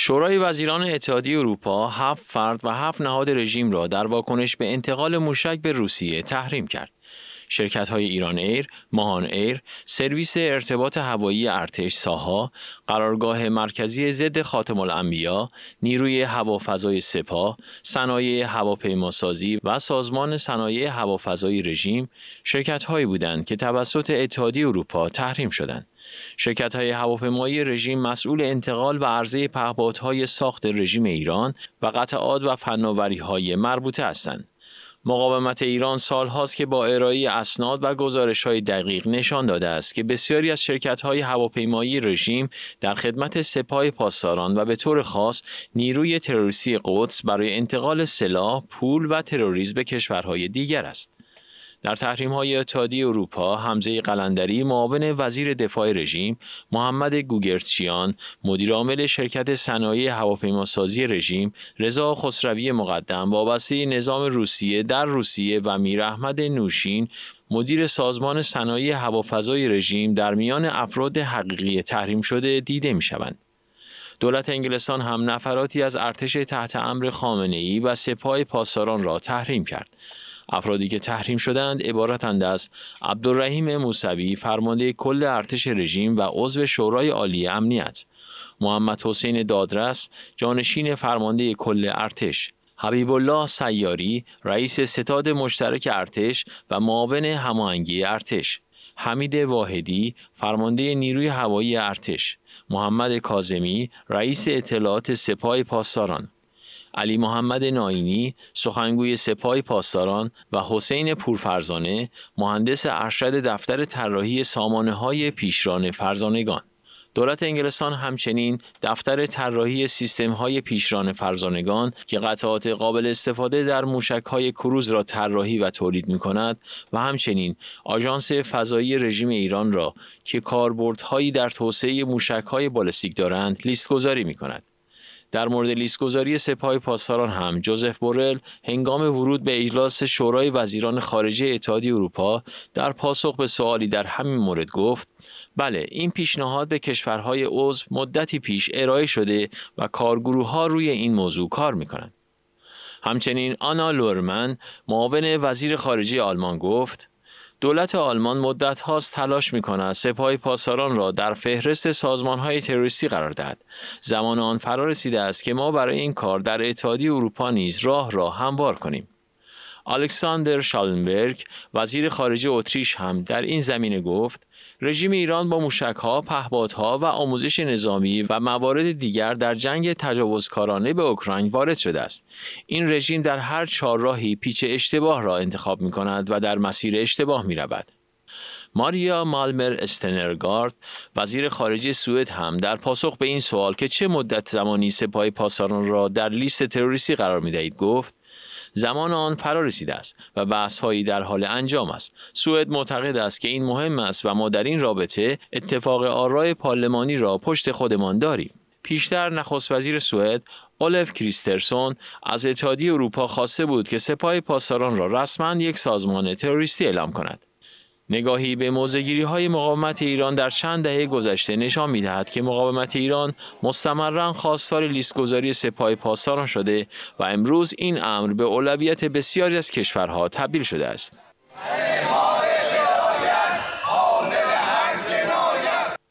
شورای وزیران اتحادیه اروپا هفت فرد و هفت نهاد رژیم را در واکنش به انتقال موشک به روسیه تحریم کرد. شرکت های ایران ایر، ماهان ایر، سرویس ارتباط هوایی ارتش ساها، قرارگاه مرکزی ضد خاتم الانبیا، نیروی هوافضای سپاه، صنایع هواپیماسازی و سازمان صنایع هوافضای رژیم شرکت هایی بودند که توسط اتحادیه اروپا تحریم شدند. شرکت های هواپیمایی رژیم مسئول انتقال و عرضه پهپادهای ساخت رژیم ایران و قطعات و فناوری های مربوطه هستند. مقاومت ایران سالهاست که با ارائه اسناد و گزارش های دقیق نشان داده است که بسیاری از شرکت های هواپیمایی رژیم در خدمت سپاه پاسداران و به طور خاص نیروی تروریستی قدس برای انتقال سلاح، پول و تروریسم به کشورهای دیگر است. در تحریم های اتحادیه اروپا حمزه قلندری معاون وزیر دفاع رژیم محمد گوگرچیان مدیر عامل شرکت صنایع هواپیماسازی رژیم رضا خسروی مقدم وابسته نظام روسیه در روسیه و میر نوشین مدیر سازمان صنایع هوافضای رژیم در میان افراد حقیقی تحریم شده دیده می شوند. دولت انگلستان هم نفراتی از ارتش تحت امر خامنه ای و سپاه پاسداران را تحریم کرد. افرادی که تحریم شدند عبارتند از عبدالرحیم موسوی فرمانده کل ارتش رژیم و عضو شورای عالی امنیت محمد حسین دادرس جانشین فرمانده کل ارتش حبیب الله سیاری رئیس ستاد مشترک ارتش و معاون هماهنگی ارتش حمید واحدی فرمانده نیروی هوایی ارتش محمد کازمی رئیس اطلاعات سپاه پاسداران علی محمد ناینی سخنگوی سپاه پاسداران و حسین پورفرزانه مهندس ارشد دفتر طراحی سامانه های پیشران فرزانگان دولت انگلستان همچنین دفتر طراحی سیستم های پیشران فرزانگان که قطعات قابل استفاده در موشک های کروز را طراحی و تولید می کند و همچنین آژانس فضایی رژیم ایران را که کاربردهایی در توسعه موشک های بالستیک دارند لیست گذاری می کند. در مورد لیستگذاری سپاه پاسداران هم جوزف بورل هنگام ورود به اجلاس شورای وزیران خارجه اتحادیه اروپا در پاسخ به سوالی در همین مورد گفت بله این پیشنهاد به کشورهای عضو مدتی پیش ارائه شده و کارگروه ها روی این موضوع کار می کنند. همچنین آنا لورمن معاون وزیر خارجه آلمان گفت دولت آلمان مدت هاست تلاش می کند سپاه پاسداران را در فهرست سازمان های تروریستی قرار دهد. زمان آن فرا رسیده است که ما برای این کار در اتحادیه اروپا نیز راه را هموار کنیم. الکساندر شالنبرگ وزیر خارجه اتریش هم در این زمینه گفت رژیم ایران با موشکها، پهپادها و آموزش نظامی و موارد دیگر در جنگ تجاوزکارانه به اوکراین وارد شده است. این رژیم در هر راهی پیچ اشتباه را انتخاب می کند و در مسیر اشتباه می رود. ماریا مالمر استنرگارد وزیر خارجه سوئد هم در پاسخ به این سوال که چه مدت زمانی سپاه پاسداران را در لیست تروریستی قرار می دهید گفت زمان آن فرا رسیده است و هایی در حال انجام است سوئد معتقد است که این مهم است و ما در این رابطه اتفاق آرای پارلمانی را پشت خودمان داریم پیشتر نخست وزیر سوئد اولف کریسترسون از اتحادیه اروپا خواسته بود که سپاه پاسداران را رسما یک سازمان تروریستی اعلام کند نگاهی به موزگیری های مقاومت ایران در چند دهه گذشته نشان می دهد که مقاومت ایران مستمرا خواستار لیستگذاری سپاه پاسداران شده و امروز این امر به اولویت بسیاری از کشورها تبدیل شده است.